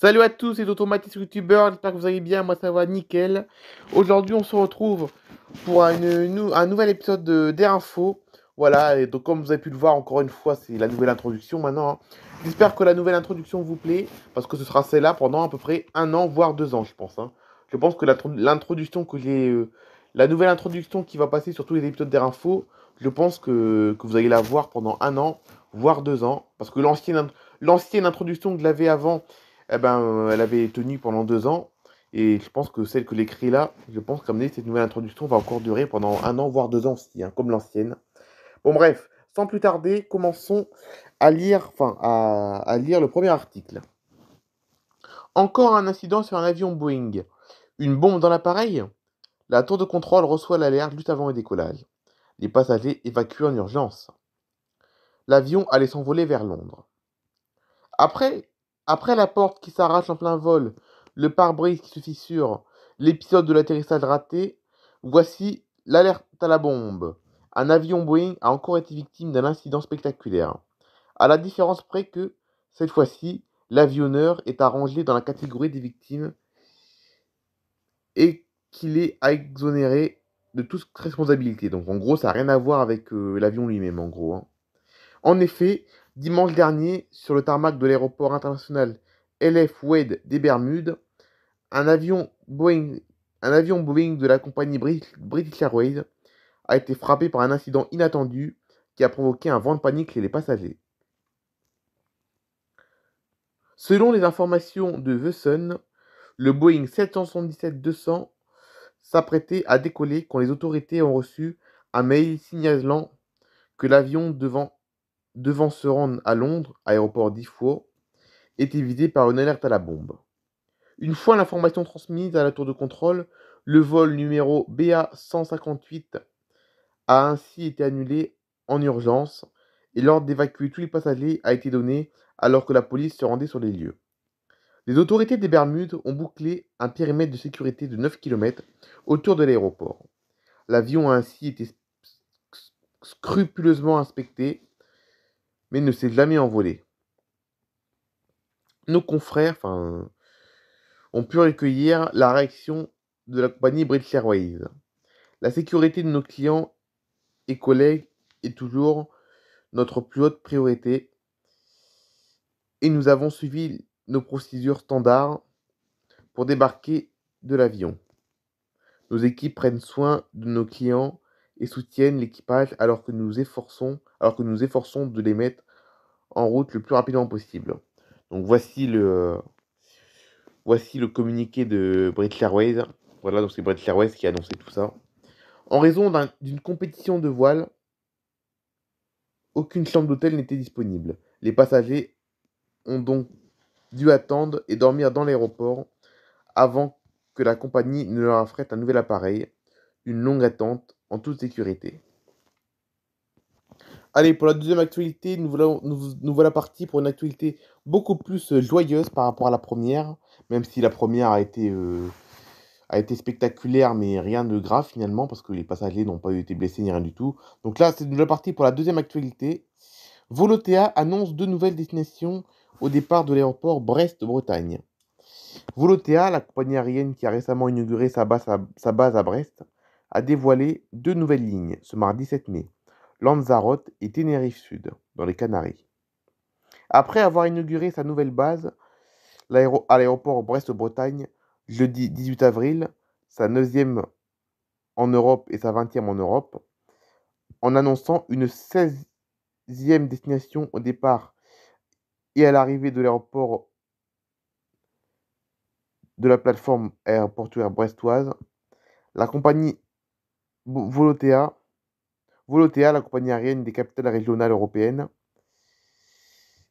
Salut à tous les Automatis youtubeurs, j'espère que vous allez bien, moi ça va nickel. Aujourd'hui on se retrouve pour un nouvel épisode de des Voilà, et donc comme vous avez pu le voir encore une fois, c'est la nouvelle introduction maintenant. Hein. J'espère que la nouvelle introduction vous plaît, parce que ce sera celle-là pendant à peu près un an, voire deux ans je pense. Hein. Je pense que l'introduction que j'ai... Euh, la nouvelle introduction qui va passer sur tous les épisodes d'Air Info je pense que, que vous allez la voir pendant un an, voire deux ans. Parce que l'ancienne introduction que j'avais avant, eh ben, euh, elle avait tenu pendant deux ans. Et je pense que celle que l'écrit là, je pense que cette nouvelle introduction va encore durer pendant un an, voire deux ans aussi, hein, comme l'ancienne. Bon bref, sans plus tarder, commençons à lire, enfin, à, à lire le premier article. Encore un incident sur un avion Boeing. Une bombe dans l'appareil La tour de contrôle reçoit l'alerte juste avant le décollage. Les passagers évacuent en urgence. L'avion allait s'envoler vers Londres. Après après la porte qui s'arrache en plein vol, le pare-brise qui se fissure, l'épisode de l'atterrissage raté, voici l'alerte à la bombe. Un avion Boeing a encore été victime d'un incident spectaculaire. À la différence près que, cette fois-ci, l'avionneur est arrangé dans la catégorie des victimes et qu'il est exonéré de toute responsabilité. Donc en gros, ça n'a rien à voir avec euh, l'avion lui-même, en gros. Hein. En effet, Dimanche dernier, sur le tarmac de l'aéroport international LF Wade des Bermudes, un avion Boeing, un avion Boeing de la compagnie British Airways a été frappé par un incident inattendu qui a provoqué un vent de panique chez les passagers. Selon les informations de Vesson, le Boeing 777-200 s'apprêtait à décoller quand les autorités ont reçu un mail signalant que l'avion devant devant se rendre à Londres, aéroport fois était évité par une alerte à la bombe. Une fois l'information transmise à la tour de contrôle, le vol numéro BA158 a ainsi été annulé en urgence et l'ordre d'évacuer tous les passagers a été donné alors que la police se rendait sur les lieux. Les autorités des Bermudes ont bouclé un périmètre de sécurité de 9 km autour de l'aéroport. L'avion a ainsi été scrupuleusement inspecté mais ne s'est jamais envolé. Nos confrères ont pu recueillir la réaction de la compagnie British Airways. La sécurité de nos clients et collègues est toujours notre plus haute priorité et nous avons suivi nos procédures standards pour débarquer de l'avion. Nos équipes prennent soin de nos clients et soutiennent l'équipage alors que nous efforçons, alors que nous efforçons de les mettre en route le plus rapidement possible. Donc voici le, voici le communiqué de British Airways. Voilà, donc c'est British Airways qui a annoncé tout ça. En raison d'une compétition de voile, aucune chambre d'hôtel n'était disponible. Les passagers ont donc dû attendre et dormir dans l'aéroport avant que la compagnie ne leur affrète un nouvel appareil une longue attente en toute sécurité. Allez, pour la deuxième actualité, nous voilà, nous, partis pour une actualité beaucoup plus euh, joyeuse par rapport à la première, même si la première a été, euh, a été spectaculaire, mais rien de grave finalement, parce que les passagers n'ont pas été blessés ni rien du tout. Donc là, c'est de la partie pour la deuxième actualité. Volotea annonce deux nouvelles destinations au départ de l'aéroport Brest-Bretagne. Volotea, la compagnie aérienne qui a récemment inauguré sa sa base à Brest, a dévoilé deux nouvelles lignes ce mardi 7 mai, Lanzarote et Tenerife Sud, dans les Canaries. Après avoir inauguré sa nouvelle base à l'aéroport Brest-Bretagne jeudi 18 avril, sa neuvième en Europe et sa 20e en Europe, en annonçant une 16e destination au départ et à l'arrivée de l'aéroport de la plateforme aéroportuaire brestoise, la compagnie Volotea. la compagnie aérienne des capitales régionales européennes,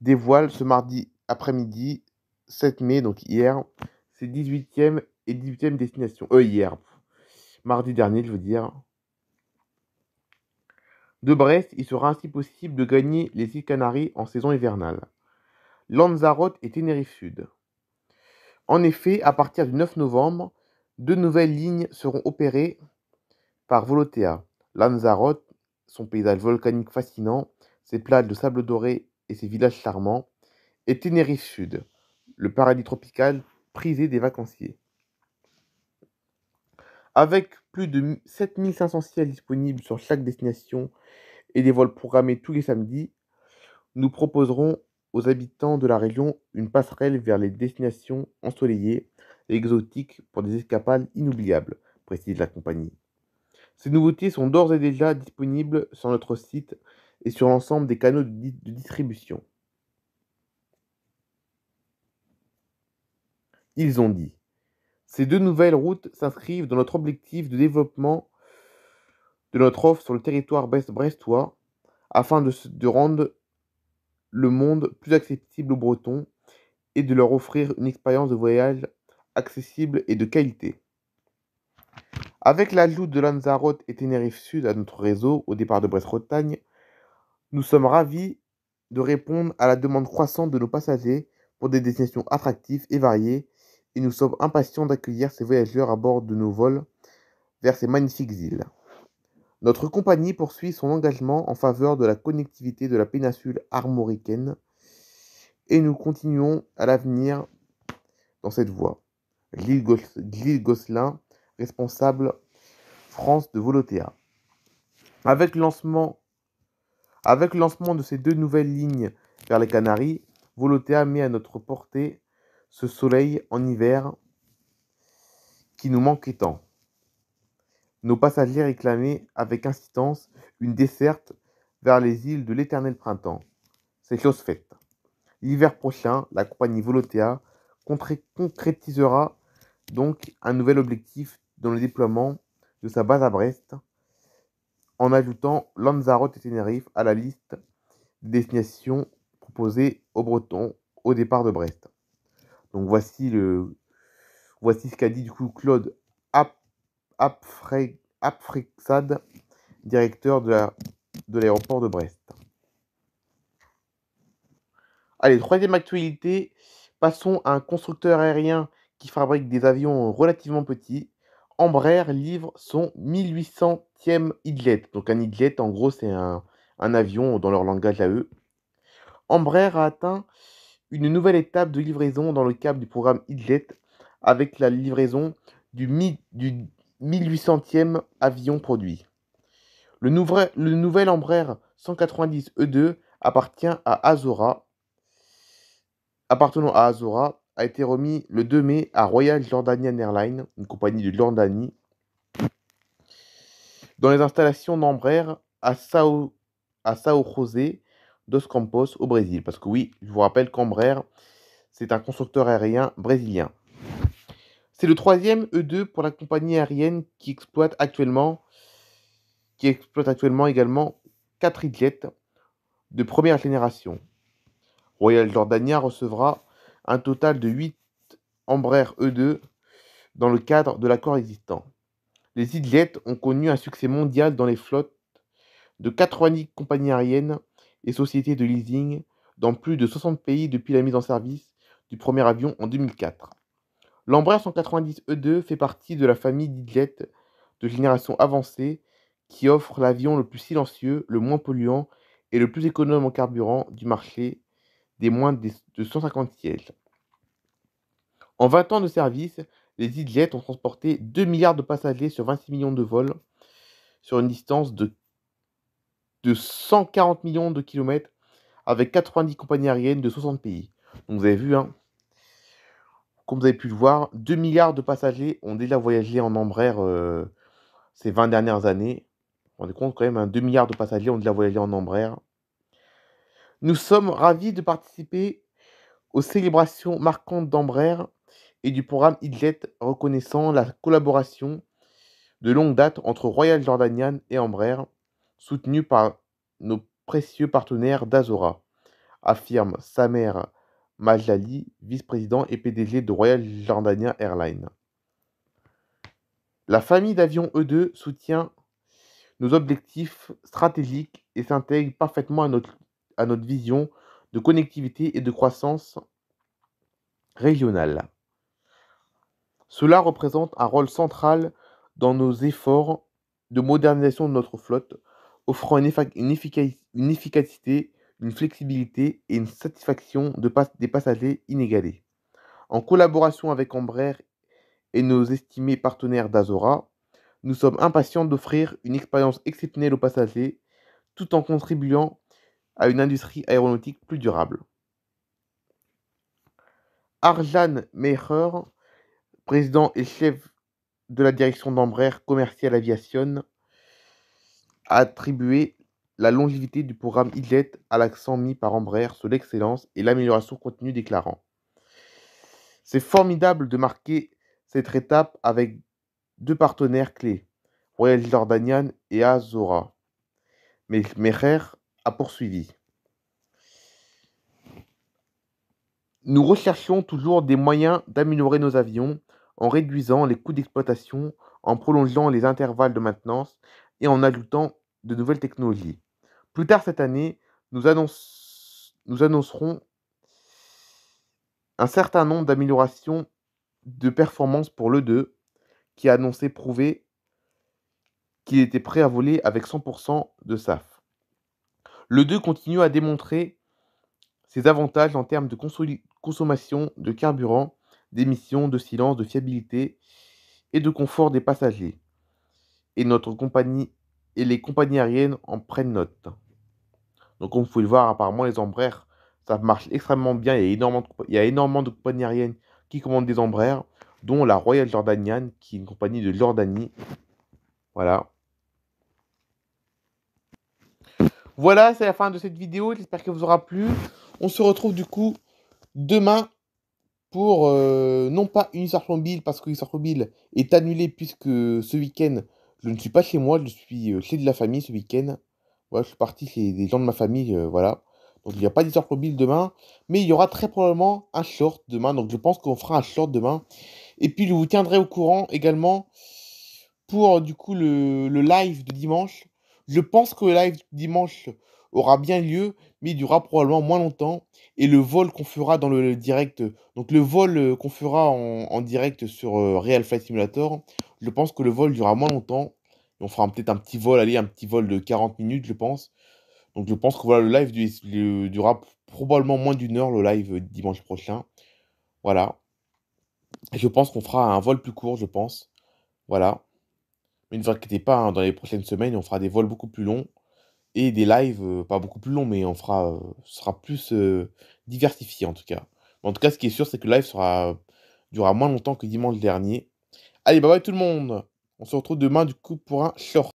dévoile ce mardi après-midi, 7 mai, donc hier, ses 18e et 18e destinations. Euh, hier, mardi dernier, je veux dire. De Brest, il sera ainsi possible de gagner les îles Canaries en saison hivernale. Lanzarote et Tenerife Sud. En effet, à partir du 9 novembre, deux nouvelles lignes seront opérées par Volotea. Lanzarote, son paysage volcanique fascinant, ses plages de sable doré et ses villages charmants, et Tenerife Sud, le paradis tropical prisé des vacanciers. Avec plus de 7500 sièges disponibles sur chaque destination et des vols programmés tous les samedis, nous proposerons aux habitants de la région une passerelle vers les destinations ensoleillées et exotiques pour des escapades inoubliables, précise la compagnie. Ces nouveautés sont d'ores et déjà disponibles sur notre site et sur l'ensemble des canaux de, distribution. Ils ont dit. Ces deux nouvelles routes s'inscrivent dans notre objectif de développement de notre offre sur le territoire brestois afin de, rendre le monde plus accessible aux Bretons et de leur offrir une expérience de voyage accessible et de qualité. Avec l'ajout de Lanzarote et Tenerife Sud à notre réseau au départ de Brest-Bretagne, nous sommes ravis de répondre à la demande croissante de nos passagers pour des destinations attractives et variées et nous sommes impatients d'accueillir ces voyageurs à bord de nos vols vers ces magnifiques îles. Notre compagnie poursuit son engagement en faveur de la connectivité de la péninsule armoricaine et nous continuons à l'avenir dans cette voie. L'île Gosselin responsable France de Volotea. Avec le lancement, avec lancement de ces deux nouvelles lignes vers les Canaries, Volotea met à notre portée ce soleil en hiver qui nous manquait tant. Nos passagers réclamaient avec insistance une desserte vers les îles de l'éternel printemps. C'est chose faite. L'hiver prochain, la compagnie Volotea concrétisera donc un nouvel objectif dans le déploiement de sa base à Brest, en ajoutant Lanzarote et Tenerife à la liste des destinations proposées aux Bretons au départ de Brest. Donc voici, le, voici ce qu'a dit du coup Claude Apfrexad, directeur de l'aéroport de Brest. Allez, troisième actualité, passons à un constructeur aérien qui fabrique des avions relativement petits Embraer livre son 1800e idlet. Donc un idlet, en gros, c'est un, avion dans leur langage à eux. Embraer a atteint une nouvelle étape de livraison dans le cadre du programme idlet avec la livraison du, 1800e avion produit. Le, nouvel, le nouvel Embraer 190 E2 appartient à Azora, appartenant à Azora, a été remis le 2 mai à Royal Jordanian Airlines, une compagnie de Jordanie, dans les installations d'Embraer à Sao, à José dos Campos au Brésil. Parce que oui, je vous rappelle qu'Embraer c'est un constructeur aérien brésilien. C'est le troisième E2 pour la compagnie aérienne qui exploite actuellement, qui exploite actuellement également 4 jets de première génération. Royal Jordania recevra un total de 8 Embraer E2 dans le cadre de l'accord existant. Les Idlettes ont connu un succès mondial dans les flottes de 90 compagnies aériennes et sociétés de leasing dans plus de 60 pays depuis la mise en service du premier avion en 2004. L'Embraer 190 E2 fait partie de la famille d'Idlettes de génération avancée qui offre l'avion le plus silencieux, le moins polluant et le plus économe en carburant du marché des moins de 150 sièges. En 20 ans de service, les idjets ont transporté 2 milliards de passagers sur 26 millions de vols, sur une distance de, de 140 millions de kilomètres, avec 90 compagnies aériennes de 60 pays. Donc vous avez vu, hein, comme vous avez pu le voir, 2 milliards de passagers ont déjà voyagé en Embraer euh, ces 20 dernières années. on est compte quand même, 2 hein, milliards de passagers ont déjà voyagé en ambraire nous sommes ravis de participer aux célébrations marquantes d'Ambrère et du programme Idlet reconnaissant la collaboration de longue date entre Royal Jordanian et Ambraire, soutenue par nos précieux partenaires d'Azora, affirme Samer Majali, vice-président et PDG de Royal Jordanian Airlines. La famille d'avions E2 soutient nos objectifs stratégiques et s'intègre parfaitement à notre à notre vision de connectivité et de croissance régionale. Cela représente un rôle central dans nos efforts de modernisation de notre flotte, offrant une, efficacité, une flexibilité et une satisfaction des passagers inégalés. En collaboration avec Embraer et nos estimés partenaires d'Azora, nous sommes impatients d'offrir une expérience exceptionnelle aux passagers tout en contribuant à une industrie aéronautique plus durable. Arjan Meher, président et chef de la direction d'Embraer Commercial Aviation, a attribué la longévité du programme IDLET à l'accent mis par Embraer sur l'excellence et l'amélioration continue déclarant. C'est formidable de marquer cette étape avec deux partenaires clés, Royal Jordanian et Azora. Meher a poursuivi. Nous recherchons toujours des moyens d'améliorer nos avions en réduisant les coûts d'exploitation, en prolongeant les intervalles de maintenance et en ajoutant de nouvelles technologies. Plus tard cette année, nous, nous annoncerons un certain nombre d'améliorations de performance pour l'E2 qui a annoncé prouver qu'il était prêt à voler avec 100% de SAF. Le 2 continue à démontrer ses avantages en termes de consommation de carburant, d'émissions, de silence, de fiabilité et de confort des passagers. Et notre compagnie et les compagnies aériennes en prennent note. Donc comme vous pouvez le voir, apparemment les embraires, ça marche extrêmement bien. Il y a énormément de, il y a énormément de compagnies aériennes qui commandent des embraires, dont la Royal Jordanian, qui est une compagnie de Jordanie. Voilà. Voilà, c'est la fin de cette vidéo. J'espère qu'elle vous aura plu. On se retrouve du coup demain pour euh, non pas une histoire mobile parce que l'histoire mobile est annulée puisque ce week-end je ne suis pas chez moi, je suis euh, chez de la famille ce week-end. Voilà, je suis parti chez des gens de ma famille, euh, voilà. Donc il n'y a pas d'histoire mobile demain, mais il y aura très probablement un short demain. Donc je pense qu'on fera un short demain. Et puis je vous tiendrai au courant également pour du coup le, le live de dimanche je pense que le live dimanche aura bien lieu, mais il durera probablement moins longtemps. Et le vol qu'on fera dans le direct, donc le vol euh, qu'on fera en, direct sur euh, Real Flight Simulator, je pense que le vol durera moins longtemps. on fera peut-être un petit vol, allez, un petit vol de 40 minutes, je pense. Donc je pense que voilà, le live durera probablement moins d'une heure, le live euh, dimanche prochain. Voilà. je pense qu'on fera un vol plus court, je pense. Voilà. Mais ne vous inquiétez pas, hein, dans les prochaines semaines, on fera des vols beaucoup plus longs et des lives, euh, pas beaucoup plus longs, mais on fera, euh, sera plus euh, diversifié en tout cas. en tout cas, ce qui est sûr, c'est que le live sera, durera moins longtemps que dimanche dernier. Allez, bye bye tout le monde On se retrouve demain du coup pour un short.